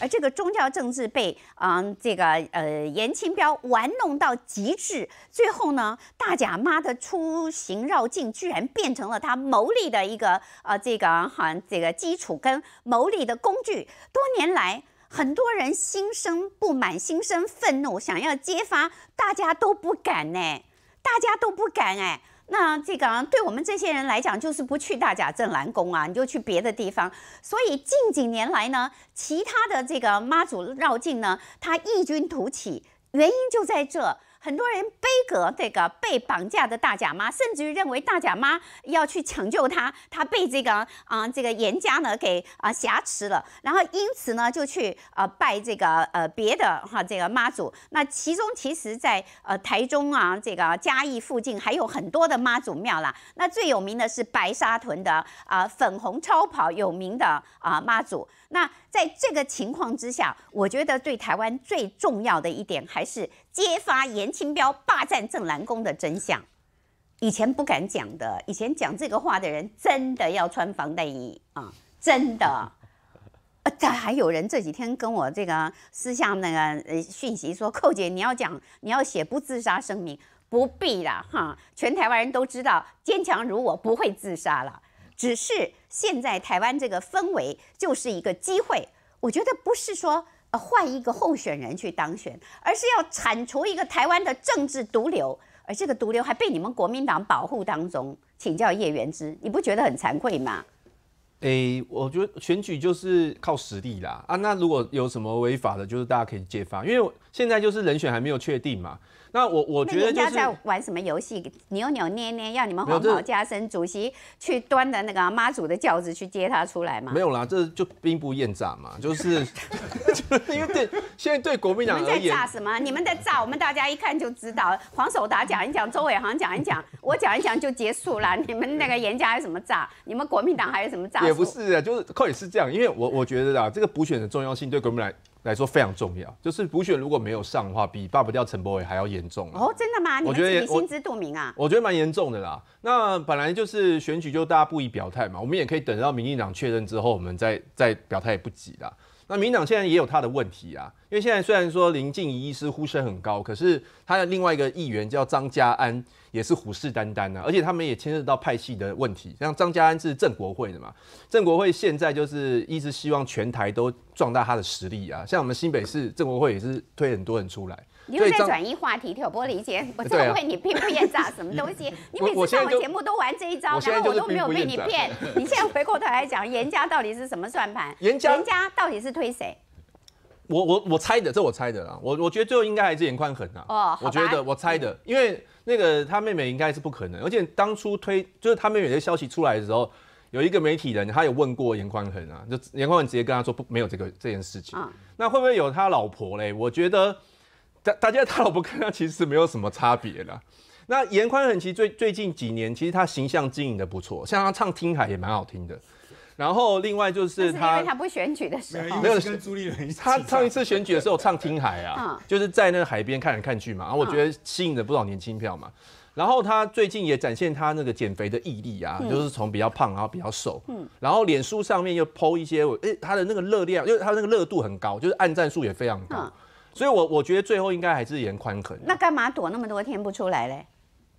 而这个宗教政治被啊这个呃严清标玩弄到极致，最后呢，大贾妈的出行绕境居然变成了他牟利的一个呃这个很这个基础跟牟利的工具。多年来，很多人心生不满，心生愤怒，想要揭发，大家都不敢呢，大家都不敢哎。那这个对我们这些人来讲，就是不去大甲镇澜宫啊，你就去别的地方。所以近几年来呢，其他的这个妈祖绕境呢，它异军突起，原因就在这。很多人悲歌这个被绑架的大甲妈，甚至于认为大甲妈要去抢救她，她被这个啊这个严家呢给啊挟持了，然后因此呢就去呃拜这个呃别的哈这个妈祖。那其中其实在呃台中啊这个嘉义附近还有很多的妈祖庙啦。那最有名的是白沙屯的啊粉红超跑有名的啊妈祖。那在这个情况之下，我觉得对台湾最重要的一点还是。揭发严钦标霸占正南宫的真相，以前不敢讲的，以前讲这个话的人真的要穿防弹衣啊！真的，呃，但还有人这几天跟我这个私下那个呃讯息说：“寇姐，你要讲，你要写不自杀声明，不必了哈，全台湾人都知道，坚强如我不会自杀了。只是现在台湾这个氛围就是一个机会，我觉得不是说。”呃，换一个候选人去当选，而是要铲除一个台湾的政治毒瘤，而这个毒瘤还被你们国民党保护当中，请教叶元之，你不觉得很惭愧吗？诶，我觉得选举就是靠实力啦啊，那如果有什么违法的，就是大家可以揭发，因为。现在就是人选还没有确定嘛？那我我觉得就是在玩什么游戏，扭扭捏捏，要你们黄老加身，主席去端的那个妈祖的轿子去接他出来吗？没有啦，这就兵不厌诈嘛，就是，因为对现在对国民党们在炸什么？你们在炸，我们大家一看就知道。黄守达讲一讲，周伟航讲一讲，我讲一讲就结束了。你们那个演讲还有什么炸？你们国民党还有什么炸？也不是啊，就是可以是这样，因为我我觉得啊，这个补选的重要性对国民党。来说非常重要，就是补选如果没有上的话，比罢不掉陈柏伟还要严重哦，真的吗？你觉得你心知肚明啊，我觉得蛮严重的啦。那本来就是选举，就大家不宜表态嘛，我们也可以等到民进党确认之后，我们再再表态也不急啦。那民党现在也有他的问题啊，因为现在虽然说林静怡医师呼声很高，可是他的另外一个议员叫张家安也是虎视眈眈啊，而且他们也牵涉到派系的问题，像张家安是郑国辉的嘛，郑国辉现在就是一直希望全台都壮大他的实力啊，像我们新北市郑国辉也是推很多人出来。你又在转移话题、挑拨离间，我是不问你你骗骗诈什么东西？你每次上我节目都玩这一招，然后我都没有被你骗。你现在回过头来讲，严家到底是什么算盘？严家到底是推谁？我我我猜的，这我猜的啊。我我觉得最后应该还是严宽很啊。哦，我觉得我猜的，因为那个他妹妹应该是不可能，而且当初推就是他妹妹的消息出来的时候，有一个媒体人，他有问过严宽恒啊，就严宽恒直接跟他说不没有这个这件事情。嗯，那会不会有他老婆嘞？我觉得。大大家大老婆看他，其实是没有什么差别了。那严宽很奇最最近几年，其实他形象经营的不错，像他唱《听海》也蛮好听的。然后另外就是他，因为他不选举的时候没有跟朱丽伦一起。他上一次选举的时候唱《听海》啊，就是在那个海边看来看去嘛。然后我觉得吸引了不少年轻票嘛。然后他最近也展现他那个减肥的毅力啊，就是从比较胖然后比较瘦。嗯。然后脸书上面又剖一些，哎，他的那个热量，因为他那个热度很高，就是按赞数也非常高。所以，我我觉得最后应该还是严宽能那干嘛躲那么多天不出来嘞？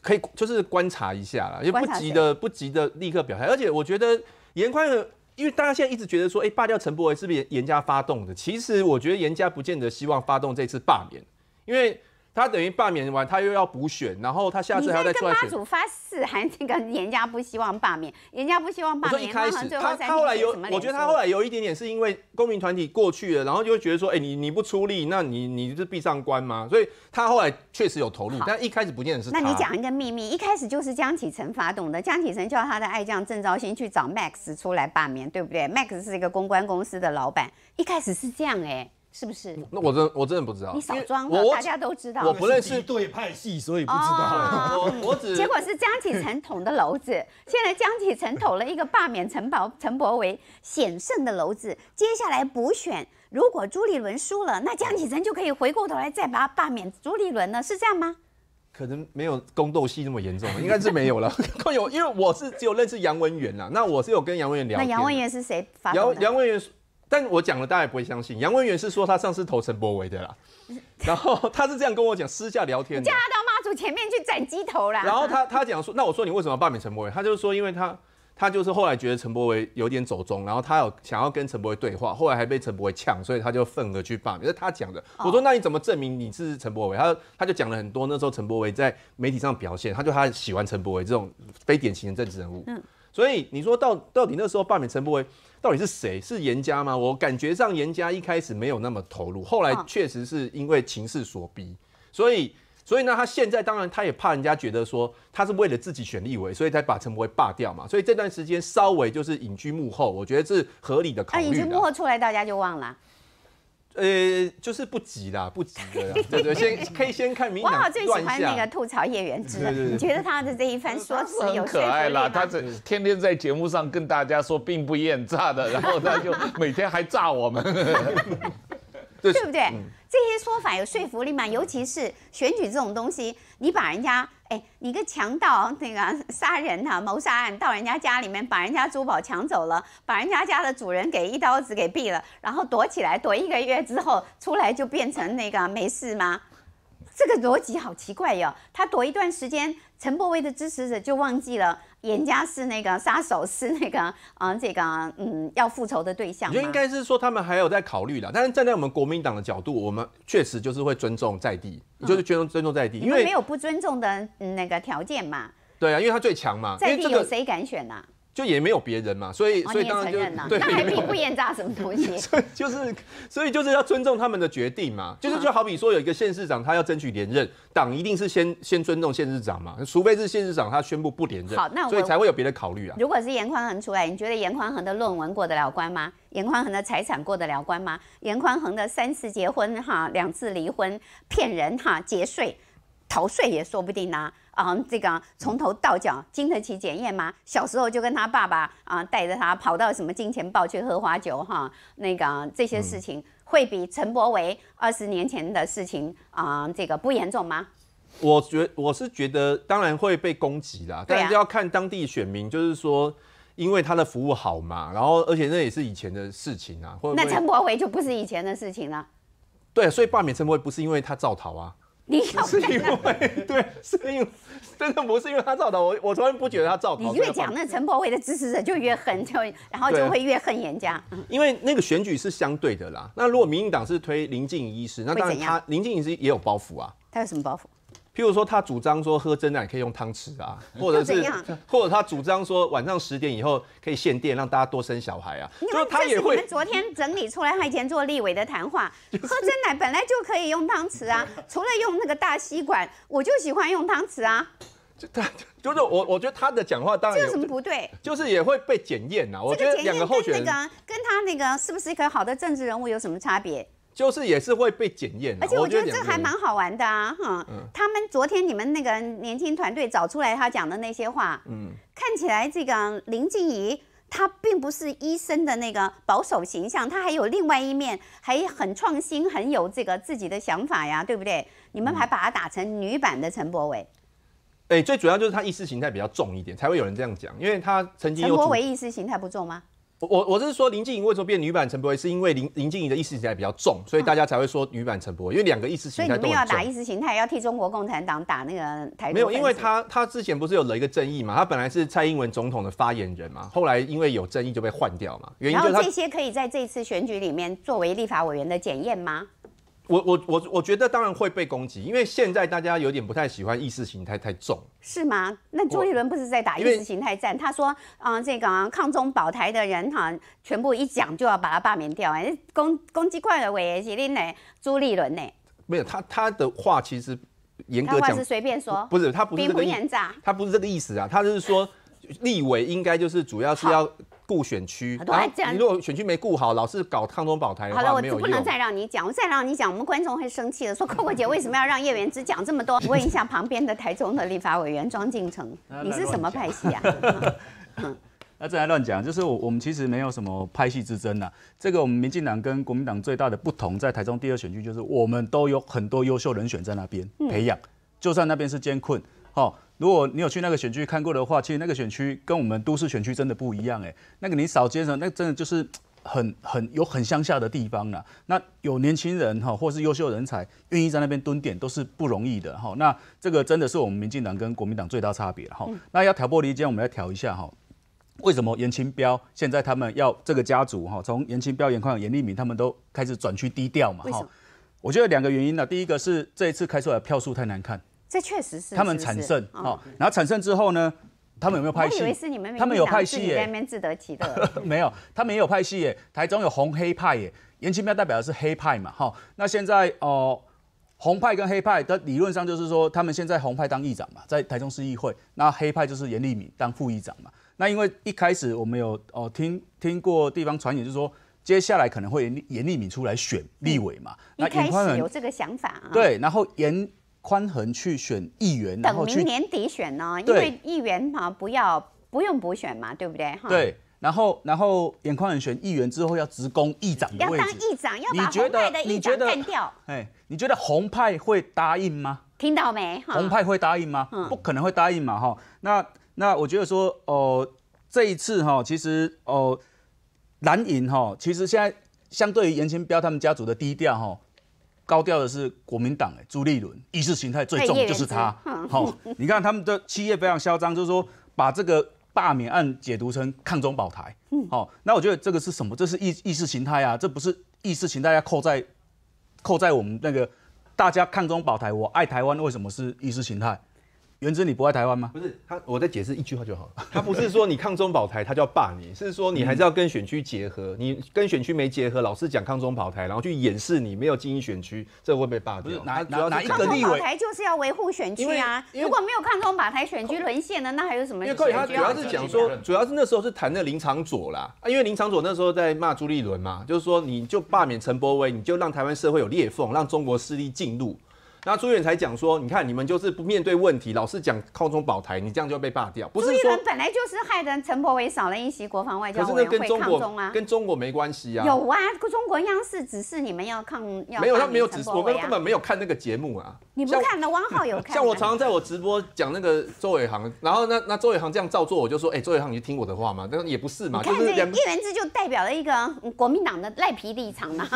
可以就是观察一下啦，也不急的，不急的立刻表态。而且我觉得严宽肯，因为大家现在一直觉得说，哎，罢掉陈伯是不是严家发动的。其实我觉得严家不见得希望发动这次罢免，因为。他等于罢免完，他又要补选，然后他下次还要再出来选。你跟妈祖发誓，还这个人家不希望罢免，人家不希望罢免。所以一开始，他他后来有，我觉得他后来有一点点是因为公民团体过去了，然后就会觉得说，哎，你你不出力，那你你是闭上关吗？所以他后来确实有投入，但一开始不见得是。那你讲一个秘密，一开始就是江启臣发动的，江启臣叫他的爱将郑昭兴去找 Max 出来罢免，对不对？Max 是一个公关公司的老板，一开始是这样哎。是不是？那我真我真的不知道。你少装，我大家都知道。我不认识对派系，所以不知道。我我只结果是江启成捅的篓子。现在江启成捅了一个罢免陈宝陈伯为险胜的娄子。接下来补选，如果朱立伦输了，那江启成就可以回过头来再把他罢免朱立伦呢？是这样吗？可能没有宫斗戏那么严重，应该是没有了。更 有，因为我是只有认识杨文元啦。那我是有跟杨文元聊。那杨文元是谁？杨杨文元。但我讲了，大家也不会相信。杨文元是说他上次投陈柏维的啦，然后他是这样跟我讲，私下聊天，架到妈祖前面去斩鸡头啦。然后他他讲说，那我说你为什么要罢免陈柏维？他就是说，因为他他就是后来觉得陈柏维有点走中，然后他有想要跟陈柏维对话，后来还被陈柏维呛，所以他就愤而去罢免。是他讲的。我说那你怎么证明你是陈柏维？他他就讲了很多那时候陈柏维在媒体上表现，他就他喜欢陈柏维这种非典型的政治人物。嗯，所以你说到到底那时候罢免陈柏维？到底是谁？是严家吗？我感觉上严家一开始没有那么投入，后来确实是因为情势所逼，所以，所以呢，他现在当然他也怕人家觉得说他是为了自己选立委，所以才把陈柏伟罢掉嘛，所以这段时间稍微就是隐居幕后，我觉得是合理的考虑。隐居幕后出来，大家就忘了。呃，就是不急啦，不急。对，先 可以先看。我好最喜欢那个吐槽叶元之，觉得他的这一番说辞有可爱啦，他这天天在节目上跟大家说并不厌诈的，然后他就每天还诈我们，对不对？这些说法有说服力吗？尤其是选举这种东西，你把人家。你个强盗，那个 杀人哈，谋杀案到人家家里面把人家珠宝抢走了，把人家家的主人给一刀子给毙了，然后躲起来躲一个月之后出来就变成那个没事吗？这个逻辑好奇怪哟！他躲一段时间，陈伯威的支持者就忘记了严家是那个杀手，是那个嗯，这个嗯要复仇的对象。我觉得应该是说他们还有在考虑的，但是站在我们国民党的角度，我们确实就是会尊重在地，就是尊重尊重在地，因为没有不尊重的那个条件嘛。对啊，因为他最强嘛，在地有谁敢选啊？就也没有别人嘛，所以所以当然就对，那还评不严查什么东西？就是，所以就是要尊重他们的决定嘛。就是就好比说有一个县市长，他要争取连任，党一定是先先尊重县市长嘛，除非是县市长他宣布不连任。好，那所以才会有别的考虑啊。如果是严宽恒出来，你觉得严宽恒的论文过得了关吗？严宽恒的财产过得了关吗？严宽恒的三次结婚，哈，两次离婚，骗人哈，节税逃税也说不定啊。啊，这个从头到脚经得起检验吗？小时候就跟他爸爸啊，带着他跑到什么金钱豹去喝花酒哈，那个这些事情会比陈伯维二十年前的事情啊，这个不严重吗？我觉我是觉得，当然会被攻击啦，但是要看当地选民，就是说因为他的服务好嘛，然后而且那也是以前的事情啊，那陈伯伟就不是以前的事情了。对，所以罢免陈伯伟不是因为他造逃啊。不是因为对，是因为真的不是因为他造的，我我从来不觉得他造的。你越讲那陈柏伟的支持者就越恨，就然后就会越恨严家。因为那个选举是相对的啦，那如果民进党是推林静医师，那当然他林静仪师也有包袱啊。他有什么包袱？譬如说，他主张说喝真奶可以用汤匙啊，或者是，或者他主张说晚上十点以后可以限电，让大家多生小孩啊。就是他也会。们昨天整理出来他以前做立委的谈话，喝真奶本来就可以用汤匙啊，除了用那个大吸管，我就喜欢用汤匙啊。就 他就是我，我觉得他的讲话当然有什么不对，就是也会被检验呐。我觉得两个候选人跟他那个是不是一个好的政治人物有什么差别？就是也是会被检验，而且我觉得这还蛮好玩的啊！哈，他们昨天你们那个年轻团队找出来他讲的那些话，嗯，看起来这个林静怡她并不是医生的那个保守形象，她还有另外一面，还很创新，很有这个自己的想法呀，对不对？你们还把她打成女版的陈柏伟，哎，最主要就是他意识形态比较重一点，才会有人这样讲，因为他曾经陈伯伟意识形态不重吗？我我我是说，林静怡为什么变女版陈柏伟？是因为林林静怡的意识形态比较重，所以大家才会说女版陈柏伟。因为两个意识形态都重，所以你定要打意识形态，要替中国共产党打那个台。没有，因为他他之前不是有了一个争议嘛？他本来是蔡英文总统的发言人嘛，后来因为有争议就被换掉嘛。然后这些可以在这次选举里面作为立法委员的检验吗？我我我我觉得当然会被攻击，因为现在大家有点不太喜欢意识形态太重。是吗？那朱立伦不是在打意识形态战？他说，嗯，这个抗中保台的人哈，全部一讲就要把他罢免掉，哎，攻攻击过来的委也是恁嘞，朱立伦呢？没有，他他的话其实严格讲是随便说，不是他不是跟他不是这个意思啊，他就是说立委应该就是主要是要。顾选区，你如果选区没顾好，老是搞抗中保台，好了，我不能再让你讲，我再让你讲，我们观众会生气的，说酷酷姐为什么要让叶源之讲这么多？问一下旁边的台中的立法委员庄敬成，你是什么派系啊？那再来乱讲，就是我我们其实没有什么派系之争呐。这个我们民进党跟国民党最大的不同，在台中第二选区，就是我们都有很多优秀人选在那边培养，就算那边是艰困，好。如果你有去那个选区看过的话，其实那个选区跟我们都市选区真的不一样哎。那个你扫街上，那真的就是很很有很乡下的地方啦。那有年轻人哈，或是优秀人才愿意在那边蹲点，都是不容易的哈。那这个真的是我们民进党跟国民党最大差别了哈。那要挑拨离间，我们要挑一下哈。为什么严清标现在他们要这个家族哈，从严清标、严宽、严立敏他们都开始转去低调嘛？哈，我觉得两个原因呢。第一个是这一次开出来的票数太难看。这确实是他们产生哦，然后产生之后呢，他们有没有拍戏？以是你他们有拍戏耶。自得其 没有，他们也有拍戏耶。台中有红黑派耶，严清苗代表的是黑派嘛，哈。那现在哦，红派跟黑派的理论上就是说，他们现在红派当议长嘛，在台中市议会，那黑派就是严立敏当副议长嘛。那因为一开始我们有哦听听过地方传言，就是说接下来可能会严立敏出来选立委嘛。那、一开始有这个想法啊。对，然后严。宽衡去选议员，等明年底选呢，因为议员哈不要不用补选嘛，对不对？对。然后然后严宽很选议员之后要直攻议长的位，要当议长，要把红派的议长干掉。哎，你觉得红派会答应吗？听到没？红派会答应吗？不可能会答应嘛，哈。那那我觉得说哦，这一次哈，其实哦，蓝营哈，其实现在相对于严清标他们家族的低调哈。高调的是国民党哎，朱立伦意识形态最重就是他。好，你看他们的七月非常嚣张，就是说把这个罢免案解读成抗中保台。嗯，好，那我觉得这个是什么？这是意意识形态啊，这不是意识形态要扣在扣在我们那个大家抗中保台，我爱台湾，为什么是意识形态？原之你不爱台湾吗？不是他，我在解释一句话就好了。他不是说你抗中保台，他就要罢你，是说你还是要跟选区结合。你跟选区没结合，老是讲抗中保台，然后去掩饰你没有经营选区，这会被罢掉。哪是拿拿哪一个？保台就是要维护选区啊！如果没有抗中保台，选区沦陷了，那还有什么？因为他主要是讲说，主要是那时候是谈那林长佐啦，因为林长佐那时候在骂朱立伦嘛，就是说你就罢免陈波威，你就让台湾社会有裂缝，让中国势力进入。那朱远才讲说，你看你们就是不面对问题，老是讲空中保台，你这样就被罢掉。不是说朱一龙本来就是害得陈伯伟少了一席国防外交。不是跟中国啊，跟中国没关系啊。有啊，中国央视只是你们要抗，没有他没有指，我们根本没有看那个节目啊。你不看的，汪浩有看。像我常常在我直播讲那个周伟航，然后那那周伟航这样照做，我就说，哎，周伟航你就听我的话嘛，但是也不是嘛，就是两。叶元之就代表了一个国民党的赖皮立场嘛。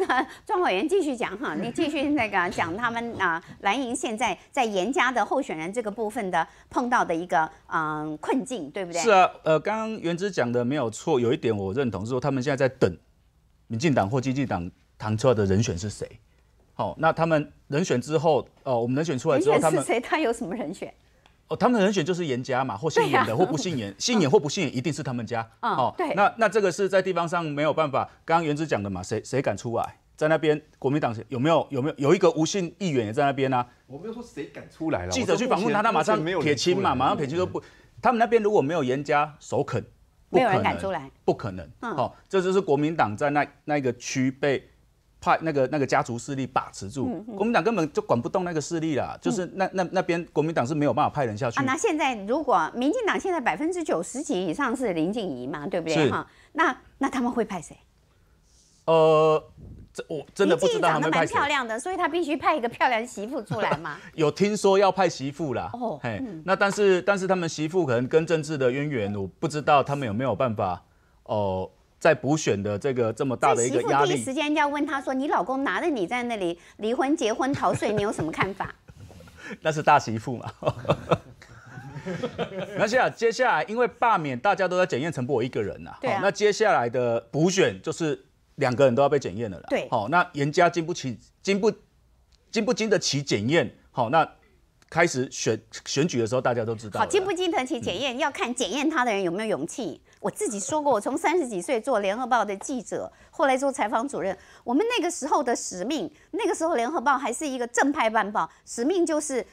那庄委员继续讲哈，你继续。那个讲他们啊，蓝营现在在严家的候选人这个部分的碰到的一个嗯困境，对不对？是啊，呃，刚刚原子讲的没有错，有一点我认同是说，他们现在在等民进党或经济党谈出来的人选是谁。好，那他们人选之后，哦，我们人选出来之后，他们谁？他有什么人选？哦，他们的人选就是严家嘛，或姓严的，或不姓严，姓严或不姓严，一定是他们家。哦，对。那那这个是在地方上没有办法，刚刚原子讲的嘛，谁谁敢出来？在那边，国民党有没有有没有有一个无姓议员也在那边呢？我没有说谁敢出来了。记者去访问他，他马上撇清嘛，马上撇清说不。他们那边如果没有严加首肯，没有人敢出来，不可能。好，这就是国民党在那那个区被派那个那个家族势力把持住，国民党根本就管不动那个势力了。就是那那那边国民党是没有办法派人下去。那现在如果民进党现在百分之九十几以上是林静怡嘛，对不对哈？那那他们会派谁？呃。这我真的不知道有没有派媳妇，所以他必须派一个漂亮媳妇出来嘛。有听说要派媳妇啦。哦，嘿，那但是但是他们媳妇可能跟政治的渊源，我不知道他们有没有办法哦，在补选的这个这么大的一个压力。媳妇第一时间要问他说：“你老公拿着你在那里离婚、结婚、逃税，你有什么看法？” 那是大媳妇嘛。那现在接下来因为罢免大家都在检验陈柏伟一个人呐。对。那接下来的补选就是。两个人都要被检验了，对，好，那人家经不起，经不，经不经得起检验，好，那开始选选举的时候，大家都知道，好，经不经得起检验，要看检验他的人有没有勇气。我自己说过，我从三十几岁做联合报的记者，后来做采访主任，我们那个时候的使命，那个时候联合报还是一个正派办报，使命就是。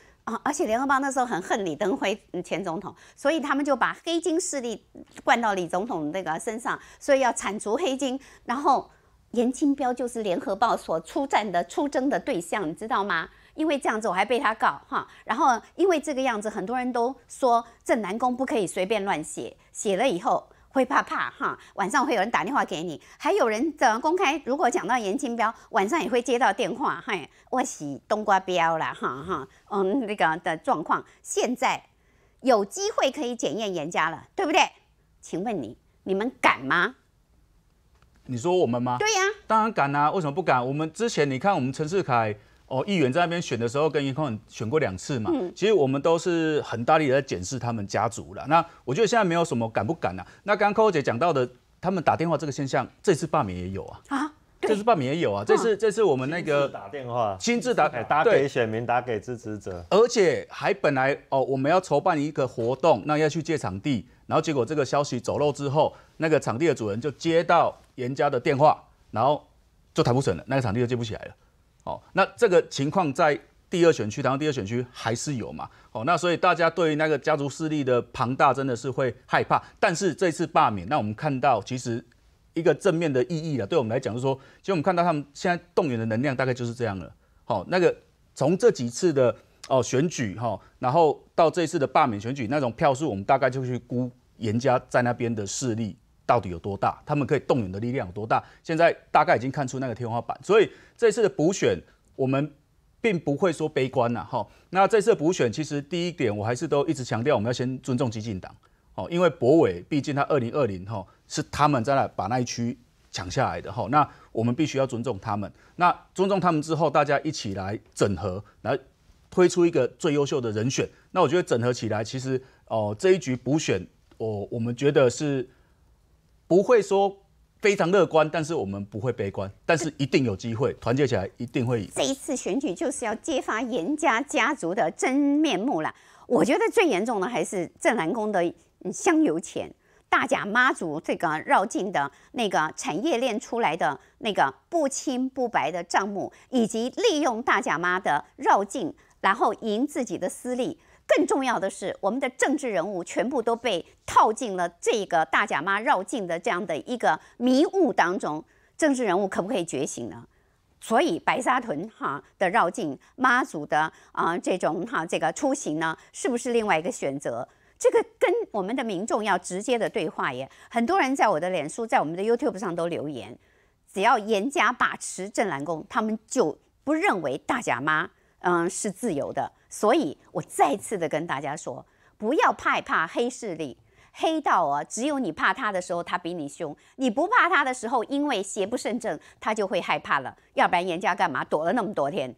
而且联合邦那时候很恨李登辉前总统，所以他们就把黑金势力灌到李总统那个身上，所以要铲除黑金。然后严清标就是联合报所出战的出征的对象，你知道吗？因为这样子我还被他告哈。然后因为这个样子，很多人都说正南宫不可以随便乱写，写了以后会怕怕哈，晚上会有人打电话给你，还有人公开如果讲到严清标，晚上也会接到电话嗨。我是冬瓜标了，哈哈，嗯，那个的状况，现在有机会可以检验严家了，对不对？请问你，你们敢吗？你说我们吗？对呀，当然敢啊，为什么不敢？我们之前你看，我们陈世凯哦，议员在那边选的时候，跟严控选过两次嘛，其实我们都是很大力的在检视他们家族了。那我觉得现在没有什么敢不敢的。那刚 Ko 姐讲到的，他们打电话这个现象，这次罢免也有啊。啊？这次罢免也有啊，这次这次我们那个打电话，亲自打打给选民，打给支持者，而且还本来哦，我们要筹办一个活动，那要去借场地，然后结果这个消息走漏之后，那个场地的主人就接到严家的电话，然后就谈不成了，那个场地就借不起来了。哦，那这个情况在第二选区，然后第二选区还是有嘛。哦，那所以大家对于那个家族势力的庞大真的是会害怕，但是这次罢免，那我们看到其实。一个正面的意义了，对我们来讲，就是说，其实我们看到他们现在动员的能量大概就是这样了。好，那个从这几次的哦选举哈，然后到这次的罢免选举，那种票数，我们大概就去估严家在那边的势力到底有多大，他们可以动员的力量有多大。现在大概已经看出那个天花板，所以这次的补选，我们并不会说悲观呐。哈。那这次补选，其实第一点，我还是都一直强调，我们要先尊重激进党哦，因为博伟毕竟他二零二零哈。是他们在那把那一区抢下来的哈，那我们必须要尊重他们。那尊重他们之后，大家一起来整合，来推出一个最优秀的人选。那我觉得整合起来，其实哦这一局补选，我我们觉得是不会说非常乐观，但是我们不会悲观，但是一定有机会，团结起来一定会。这一次选举就是要揭发严家家族的真面目了。我觉得最严重的还是郑南宫的香油钱。大甲妈祖这个绕境的那个产业链出来的那个不清不白的账目，以及利用大甲妈的绕境，然后赢自己的私利。更重要的是，我们的政治人物全部都被套进了这个大甲妈绕境的这样的一个迷雾当中。政治人物可不可以觉醒呢？所以，白沙屯哈的绕境妈祖的啊这种哈这个出行呢，是不是另外一个选择？这个跟我们的民众要直接的对话耶，很多人在我的脸书、在我们的 YouTube 上都留言，只要严家把持正蓝宫，他们就不认为大假妈嗯是自由的。所以我再次的跟大家说，不要害怕黑势力、黑道啊，只有你怕他的时候，他比你凶；你不怕他的时候，因为邪不胜正，他就会害怕了。要不然严家干嘛躲了那么多天？